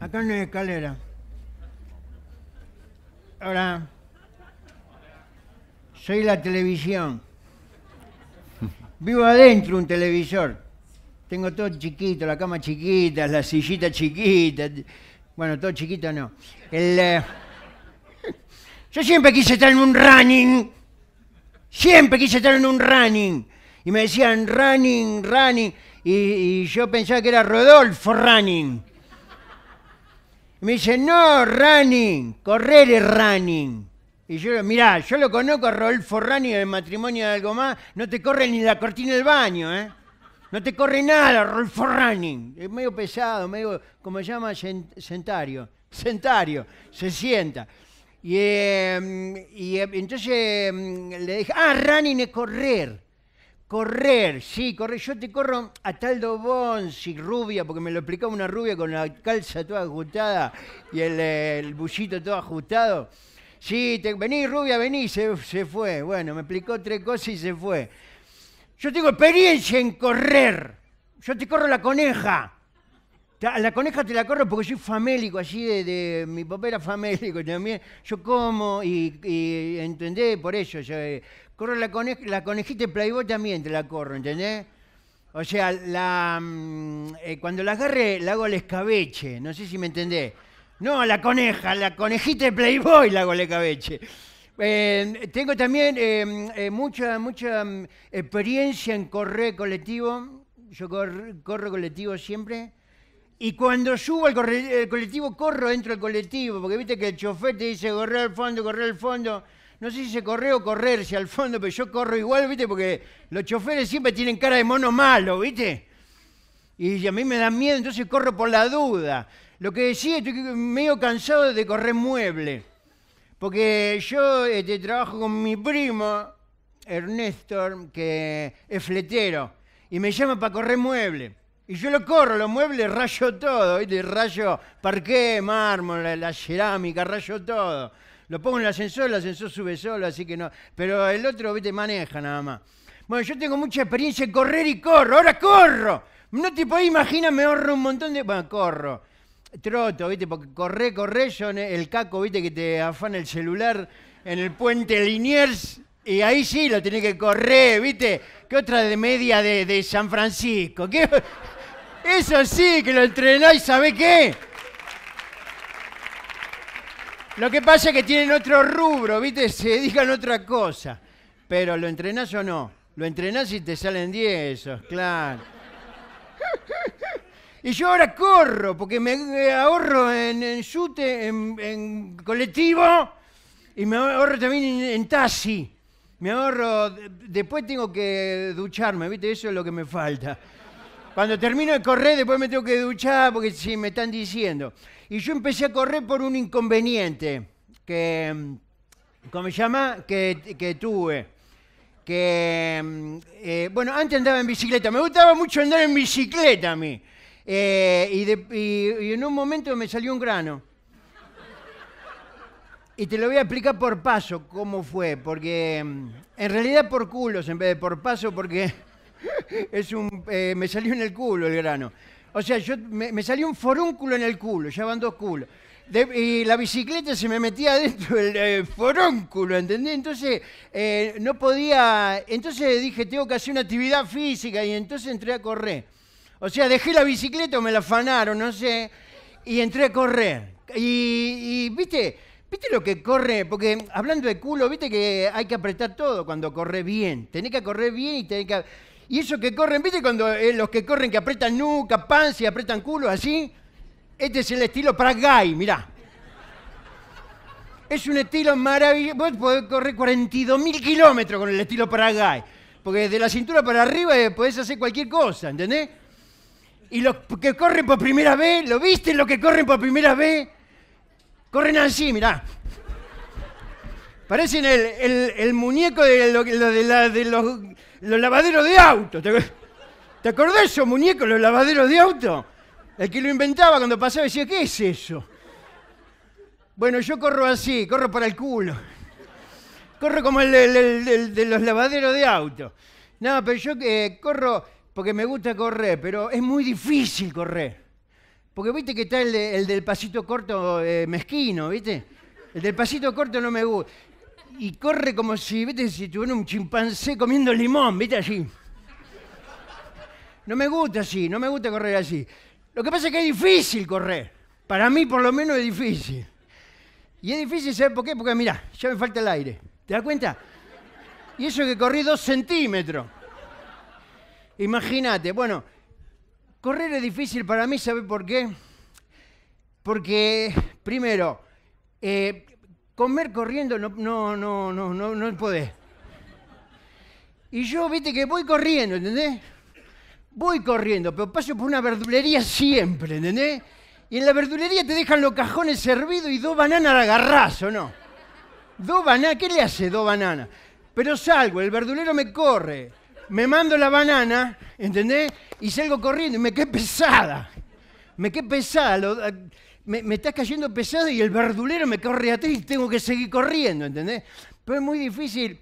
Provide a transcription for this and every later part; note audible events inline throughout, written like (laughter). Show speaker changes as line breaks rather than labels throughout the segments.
Acá no hay escalera. Ahora, soy la televisión. Vivo adentro un televisor. Tengo todo chiquito, la cama chiquita, la sillita chiquita. Bueno, todo chiquito no. Eh, yo siempre quise estar en un running. Siempre quise estar en un running. Y me decían running, running. y yo pensaba que era Rodolfo Running. Me dice, no, Running, correr es Running. Y yo, mirá, yo lo conozco a Rodolfo Running el matrimonio de algo más, no te corre ni la cortina del baño, ¿eh? No te corre nada, Rolfo Running. Es medio pesado, medio, como se llama, sentario. Sentario, se sienta. Y, em, em, entonces em, le dije, ah, Running es correr. Correr, sí, correr. Yo te corro a Taldo Bonsi, rubia, porque me lo explicaba una rubia con la calza toda ajustada y eh, el, bullito todo ajustado. Sí, te, vení, rubia, vení, se, se fue. Bueno, me explicó tres cosas y se fue. Yo tengo experiencia en correr. Yo te corro la coneja la coneja te la corro porque soy famélico, así de, mi papá era famélico también. Yo como y, ¿entendés? Por eso, yo, eh, corro la, coneja, la conejita de Playboy también te la corro, ¿entendés? O sea, la, mm, eh, cuando la agarre, la hago el escabeche. No sé si me entendés. No, la coneja, la conejita de Playboy la hago el escabeche. Em, tengo también em, eh, mucha, mucha mm, experiencia en correr colectivo. Yo corro colectivo siempre. Y cuando subo al el colectivo, corro dentro del colectivo, porque viste que el chofer te dice correr al fondo, correr al fondo. No sé si se corre o correrse al fondo, pero yo corro igual, viste, porque los choferes siempre tienen cara de mono malo, viste. Y a mí me da miedo, entonces corro por la duda. Lo que decía, estoy medio cansado de correr mueble. Porque yo este, trabajo con mi primo, Ernesto, que es fletero, y me llama para correr mueble. Y yo lo corro, los muebles, rayo todo, ¿viste? Rayo parqué, mármol, la, cerámica, rayo todo. Lo pongo en el ascensor, el ascensor sube solo, así que no. Pero el otro, viste, maneja nada más. Bueno, yo tengo mucha experiencia en correr y corro, ahora corro. No te podés imaginar, me ahorro un montón de. Bueno, corro. Troto, viste, porque corré, corré, yo el caco, viste, que te afana el celular en el puente Liniers. Y ahí sí lo tenés que correr, viste. Que otra de media de, de San Francisco? ¿Qué? Eso sí, que lo y ¿sabe qué? Lo que pasa es que tienen otro rubro, ¿viste? (laughs) Se dedican otra cosa. Pero lo entrenás o no. Lo entrenás y te salen 10, claro. Y yo ahora corro, porque me ahorro en, en en, colectivo, y me ahorro también en, en taxi. Me ahorro, después tengo que ducharme, ¿viste? Eso es lo que me falta. Cuando termino de correr, después me tengo que duchar porque si me están diciendo. Y yo empecé a correr por un inconveniente que, mm, ¿cómo se llama? Que, tuve. Que, mm, eh, bueno, antes andaba en bicicleta. Me gustaba mucho andar en bicicleta a mí. Eh, y en un momento me salió un grano. Y te lo voy a explicar por paso cómo fue, porque mm, en realidad por culos en vez de por paso, porque (laughs) es un, eh, me salió en el culo el grano. O sea, yo, me, salió un forúnculo en el culo, ya van dos culos. y la bicicleta se me metía dentro del (laughs) eh, forúnculo, ¿entendés? Entonces eh, no podía, entonces dije, tengo que hacer una actividad física y entonces entré a correr. O sea, dejé la bicicleta o me la afanaron, no sé, y entré a correr. Y, viste, viste lo que corre, porque hablando de culo, viste que hay que apretar todo cuando corre bien. Tenés que correr bien y tenés que... Y esos que corren, ¿viste cuando eh, los que corren que apretan nuca, panza y apretan culo así? Este es el estilo para guy, mirá. Es un estilo maravilloso. Vos podés correr 42.000 kilómetros con el estilo para Porque desde la cintura para arriba eh, podés hacer cualquier cosa, ¿entendés? Y los que corren por primera vez, ¿lo viste? Los que corren por primera vez, corren así, mirá. Parecen el, muñeco de los los lavaderos de auto. ¿Te, acordás de esos muñecos, los lavaderos de auto? El que lo inventaba cuando pasaba decía, ¿qué es eso? Bueno, yo corro así, corro para el culo. Corro como el, de los lavaderos de auto. No, pero yo corro porque me gusta correr, pero es muy difícil correr. Porque viste que está el, del pasito corto eh, mezquino, ¿viste? El del pasito corto no me gusta y corre como si, vete, si tuviera un chimpancé comiendo limón, vete allí. No me gusta así, no me gusta correr así. Lo que pasa es que es difícil correr. Para mí, por lo menos, es difícil. Y es difícil, saber por qué? Porque mira, ya me falta el aire. ¿Te das cuenta? Y eso que corrí dos centímetros. Imagínate, bueno, correr es difícil para mí, ¿sabe por qué? Porque, primero, eh, comer corriendo no, no, no, no, no, no podés. Y yo, viste, que voy corriendo, ¿entendés? Voy corriendo, pero paso por una verdulería siempre, ¿entendés? Y en la verdulería te dejan los cajones servidos y dos bananas al ¿o ¿no? Dos bananas, ¿qué le hace dos bananas? Pero salgo, el verdulero me corre, me mando la banana, ¿entendés? Y salgo corriendo y me quedé pesada. Me quedé pesada. Lo, me, estás cayendo pesado y el verdulero me corre atrás y tengo que seguir corriendo, ¿entendés? Pero es muy difícil,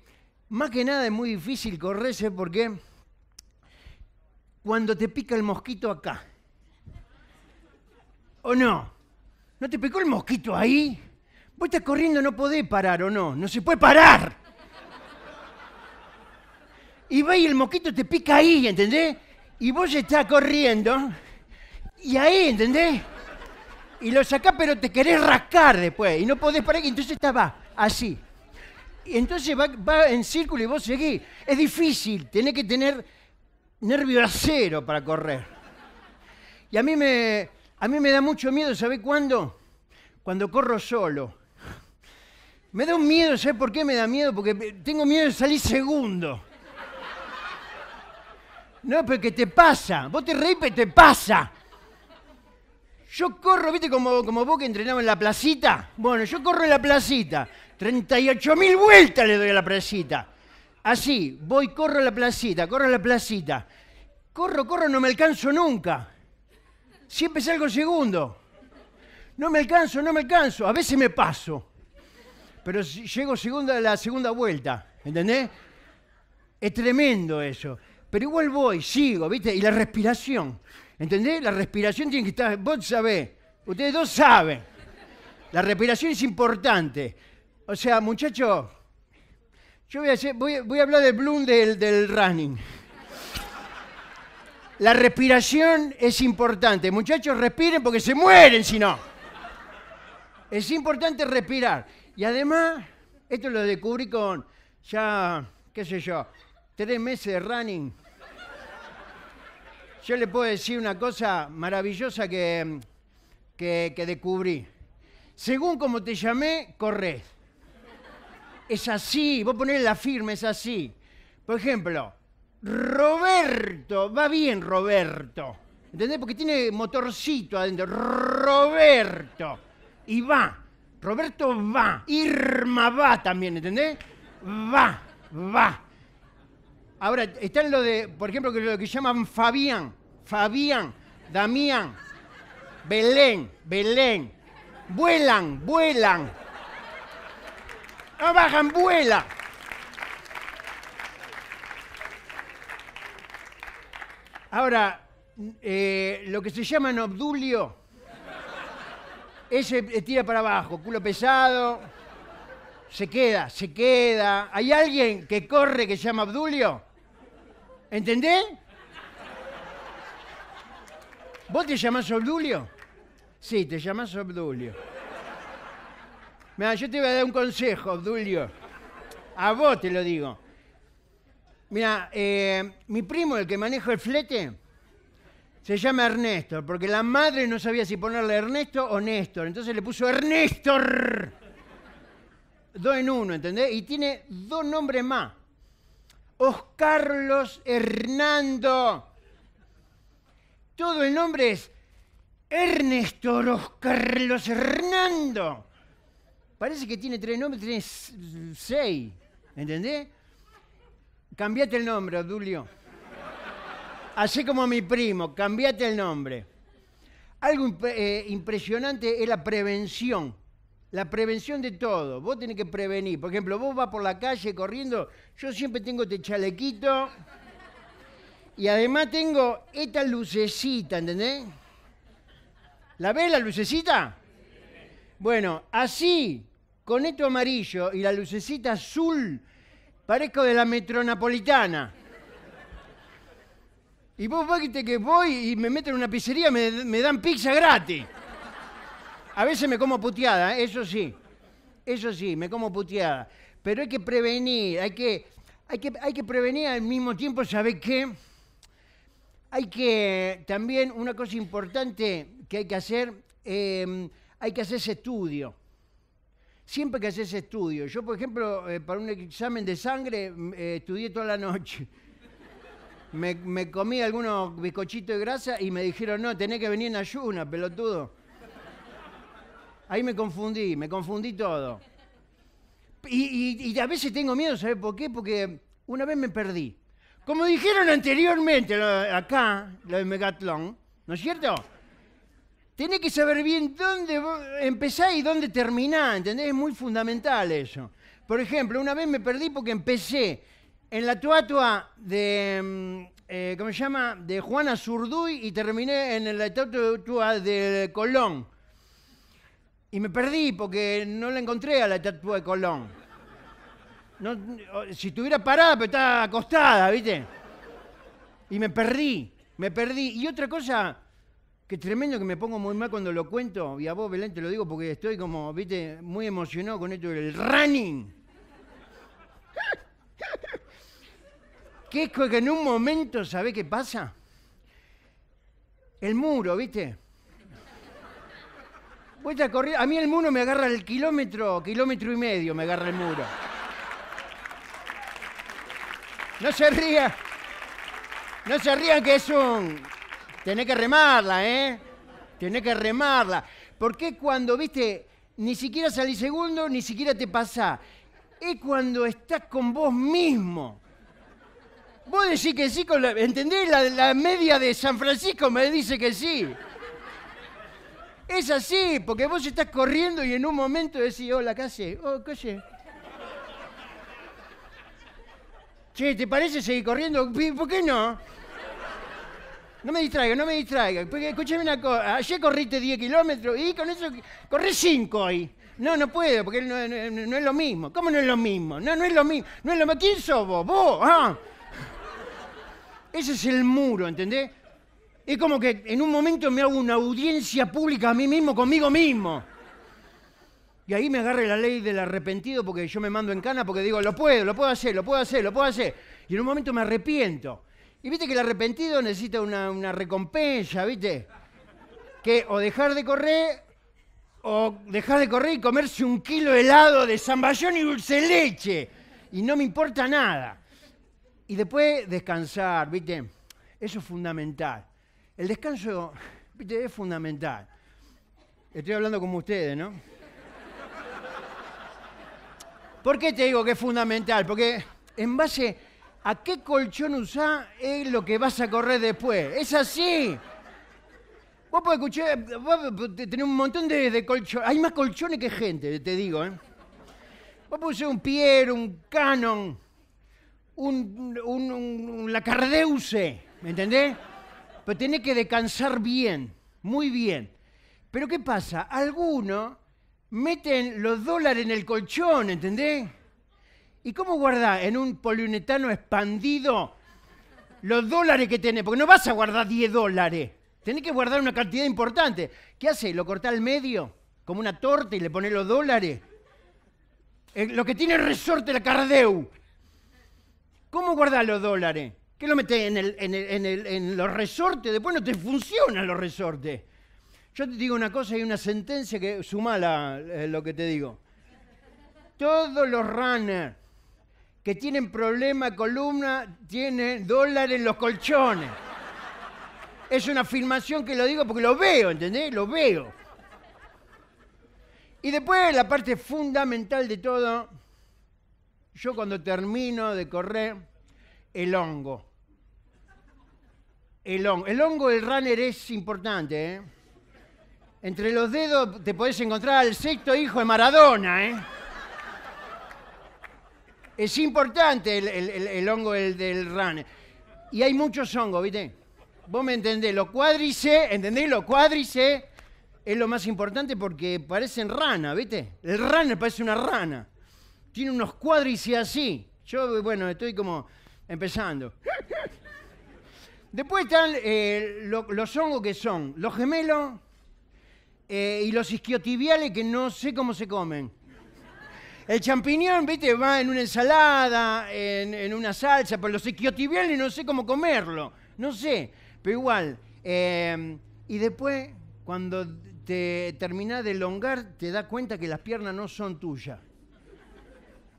más que nada es muy difícil correrse porque cuando te pica el mosquito acá, ¿o no? ¿No te picó el mosquito ahí? Vos estás corriendo, no podés parar, ¿o no? No se puede parar. Y ve y el mosquito te pica ahí, ¿entendés? Y vos estás corriendo y ahí, ¿entendés? y lo sacás, pero te querés rascar después y no podés parar, y entonces estaba así. Y entonces va, en círculo y vos seguís. Es difícil, tenés que tener nervio acero para correr. Y a mí me, a mí me da mucho miedo, ¿sabés cuándo? Cuando corro solo. Me da un miedo, ¿Sé por qué me da miedo? Porque tengo miedo de salir segundo. No, pero que te pasa. Vos te reís, pero te pasa. Yo corro, viste, como, como vos que entrenaba en la placita. Bueno, yo corro en la placita. 38.000 mil vueltas le doy a la placita. Así, voy, corro a la placita, corro a la placita. Corro, corro, no me alcanzo nunca. Siempre salgo segundo. No me alcanzo, no me alcanzo. A veces me paso. Pero llego a la segunda vuelta. ¿Entendés? Es tremendo eso. Pero igual voy, sigo, ¿viste? Y la respiración. ¿Entendés? La respiración tiene que estar. Vos sabés, ustedes dos saben. La respiración es importante. O sea, muchachos, yo voy a, voy, a hablar del bloom del, del running. La respiración es importante. Muchachos, respiren porque se mueren si no. Es importante respirar. Y además, esto lo descubrí con ya, qué sé yo, tres meses de running. Yo le puedo decir una cosa maravillosa que, que, descubrí. Según como te llamé, corres. Es así, vos poner la firma, es así. Por ejemplo, Roberto, va bien Roberto. ¿Entendés? Porque tiene motorcito adentro. Roberto. Y va. Roberto va. Irma va también, ¿entendés? Va, va. Ahora, están lo de, por ejemplo, que lo que llaman Fabián, Fabián, Damián, Belén, Belén. Vuelan, vuelan. No bajan, vuela. Ahora, eh, lo que se llaman obdulio, ese tira para abajo, culo pesado, se queda, se queda. ¿Hay alguien que corre que se llama obdulio? ¿Entendés? ¿Vos te llamás Obdulio? Sí, te llamás Obdulio. Mira, yo te voy a dar un consejo, Obdulio. A vos te lo digo. Mira, eh, mi primo, el que maneja el flete, se llama Ernesto, porque la madre no sabía si ponerle Ernesto o Néstor. Entonces le puso Ernesto. Dos en uno, ¿entendés? Y tiene dos nombres más. Oscarlos Hernando. Todo el nombre es Ernesto Oscarlos Hernando. Parece que tiene tres nombres, tiene seis. ¿Entendés? Cambiate el nombre, Dulio. Así como mi primo, cambiate el nombre. Algo eh, impresionante es la prevención la prevención de todo. Vos tenés que prevenir. Por ejemplo, vos vas por la calle corriendo, yo siempre tengo este chalequito y además tengo esta lucecita, ¿entendés? ¿La ves la lucecita? Bueno, así, con esto amarillo y la lucecita azul, parezco de la metronapolitana. Y vos viste que voy y me meto en una pizzería, me dan pizza gratis. A veces me como puteada, ¿eh? eso sí. Eso sí, me como puteada. Pero hay que prevenir, hay que, hay que, hay que prevenir al mismo tiempo, ¿sabes qué? Hay que, también una cosa importante que hay que hacer, em, hay que hacer ese estudio. Siempre que ese estudio. Yo, por ejemplo, eh, para un examen de sangre mm, eh, estudié toda la noche. Me, comí algunos bizcochitos de grasa y me dijeron, no, tenés que venir en ayuna, pelotudo. Ahí me confundí, me confundí todo. Y, a veces tengo miedo, ¿sabes por qué? Porque una vez me perdí. Como dijeron anteriormente acá, lo de Megatlón, ¿no es cierto? Tenés que saber bien dónde empezás y dónde terminás, ¿entendés? Es muy fundamental eso. Por ejemplo, una vez me perdí porque empecé en la tuatua de, mm, eh, ¿cómo se llama? De Juana Zurduy y terminé en la tuatua de Colón. Y me perdí porque no la encontré a la estatua de Colón. si estuviera parada, pero estaba acostada, ¿viste? Y me perdí, me perdí. Y otra cosa, que tremendo que me pongo muy mal cuando lo cuento, y a vos, Belén, te lo digo porque estoy como, ¿viste? Muy emocionado con esto del running. ¿Qué es que en un momento, ¿sabés qué pasa? El muro, ¿viste? Vuelta correr, A mí el muro me agarra el kilómetro, kilómetro y medio me agarra el muro. No se ría. No se rían que es un... Tenés que remarla, ¿eh? Tenés que remarla. Porque cuando, viste, ni siquiera salí segundo, ni siquiera te pasa. Es cuando estás con vos mismo. Vos decís que sí ¿Entendés? la media de San Francisco me dice que sí. Es así, porque vos estás corriendo y en un momento decís, hola, ¿qué hace? Oh, ¿qué Che, ¿te parece seguir corriendo? ¿Por qué no? No me distraiga, no me distraiga. Porque, escúchame una cosa, ayer corriste 10 kilómetros y con eso corrí 5 hoy. No, no puedo, porque no, es lo mismo. ¿Cómo no es lo mismo? No, no es lo mismo. No es lo ¿Quién sos vos? ¿Vos? Ah. Ese es el muro, ¿entendés? Es como que en un momento me hago una audiencia pública a mí mismo, conmigo mismo. Y ahí me agarre la ley del arrepentido porque yo me mando en cana porque digo, lo puedo, lo puedo hacer, lo puedo hacer, lo puedo hacer. Y en un momento me arrepiento. Y viste que el arrepentido necesita una, recompensa, ¿viste? Que o dejar de correr, o dejar de correr y comerse un kilo helado de zamballón y dulce leche. Y no me importa nada. Y después descansar, ¿viste? Eso es fundamental. El descanso es fundamental. Estoy hablando como ustedes, ¿no? ¿Por qué te digo que es fundamental? Porque en base a qué colchón usás es lo que vas a correr después. Es así. Vos podés escuchar, un montón de, colchones. Hay más colchones que gente, te digo. ¿eh? Vos podés usar un Pierre, un Canon, un, un, ¿me entendés? Pero tiene que descansar bien, muy bien. Pero ¿qué pasa? Algunos meten los dólares en el colchón, ¿entendés? ¿Y cómo guardás en un poliunetano expandido los dólares que tiene, Porque no vas a guardar 10 dólares. Tenés que guardar una cantidad importante. ¿Qué hace? ¿Lo corta al medio? ¿Como una torta y le pone los dólares? Eh, lo que tiene el resorte la Cardeu. ¿Cómo guardar los dólares? ¿Qué lo metes en, los resortes? Después no te funcionan los resortes. Yo te digo una cosa y una sentencia que sumala eh, lo que te digo. Todos los runners que tienen problema de columna tienen dólares en los colchones. Es una afirmación que lo digo porque lo veo, ¿entendés? Lo veo. Y después la parte fundamental de todo, yo cuando termino de correr, el hongo. El hongo. El hongo del runner es importante, ¿eh? Entre los dedos te podés encontrar al sexto hijo de Maradona, ¿eh? Es importante el, hongo del, runner. Y hay muchos hongos, ¿viste? Vos me entendés, los cuádrice, ¿entendés? Los cuádrice es lo más importante porque parecen rana, ¿viste? El runner parece una rana. Tiene unos cuádrice así. Yo, bueno, estoy como empezando. Después están eh, los hongos que son los gemelos eh, y los isquiotibiales que no sé cómo se comen. El champiñón, viste, va en una ensalada, en, una salsa, pero los isquiotibiales no sé cómo comerlo, no sé, pero igual. Eh, y después, cuando te terminás de elongar, te das cuenta que las piernas no son tuyas,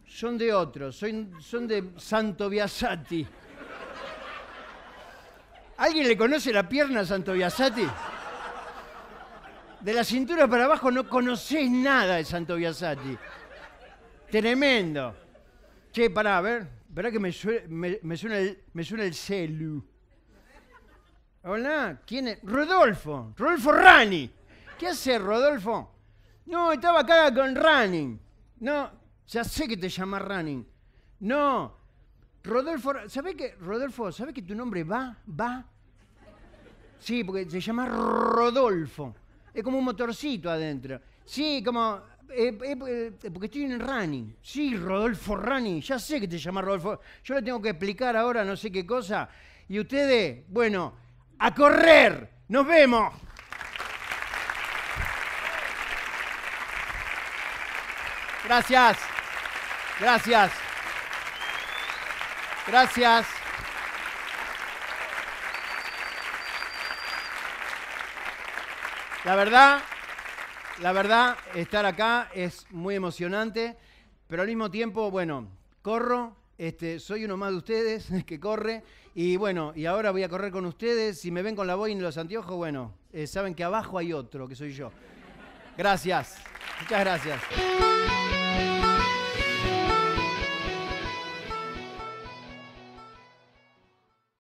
son de otros, son, son de Santo Biasati. ¿Alguien le conoce la pierna a Santo Biasati? De la cintura para abajo no conocés nada de Santo Biasati. Tremendo. Che, pará, a ver. Verá que me, suena, me, suena el, celu. Hola, ¿quién es? Rodolfo, Rodolfo Rani. ¿Qué hace Rodolfo? No, estaba acá con Running. No, ya sé que te llama Running. No, Rodolfo, ¿sabe que, Rodolfo, ¿sabe que tu nombre va? Va. Sí, porque se llama Rodolfo. Es como un motorcito adentro. Sí, como. Eh, eh, eh, porque estoy en Rani. Sí, Rodolfo Rani. Ya sé que te llama Rodolfo. Yo le tengo que explicar ahora no sé qué cosa. Y ustedes, bueno, a correr. Nos vemos. Gracias. Gracias. Gracias. La verdad, la verdad, estar acá es muy emocionante, pero al mismo tiempo, bueno, corro, este, soy uno más de ustedes (laughs) que corre, y bueno, y ahora voy a correr con ustedes. Si me ven con la boina y los anteojos, bueno, eh, saben que abajo hay otro, que soy yo. Gracias, muchas gracias.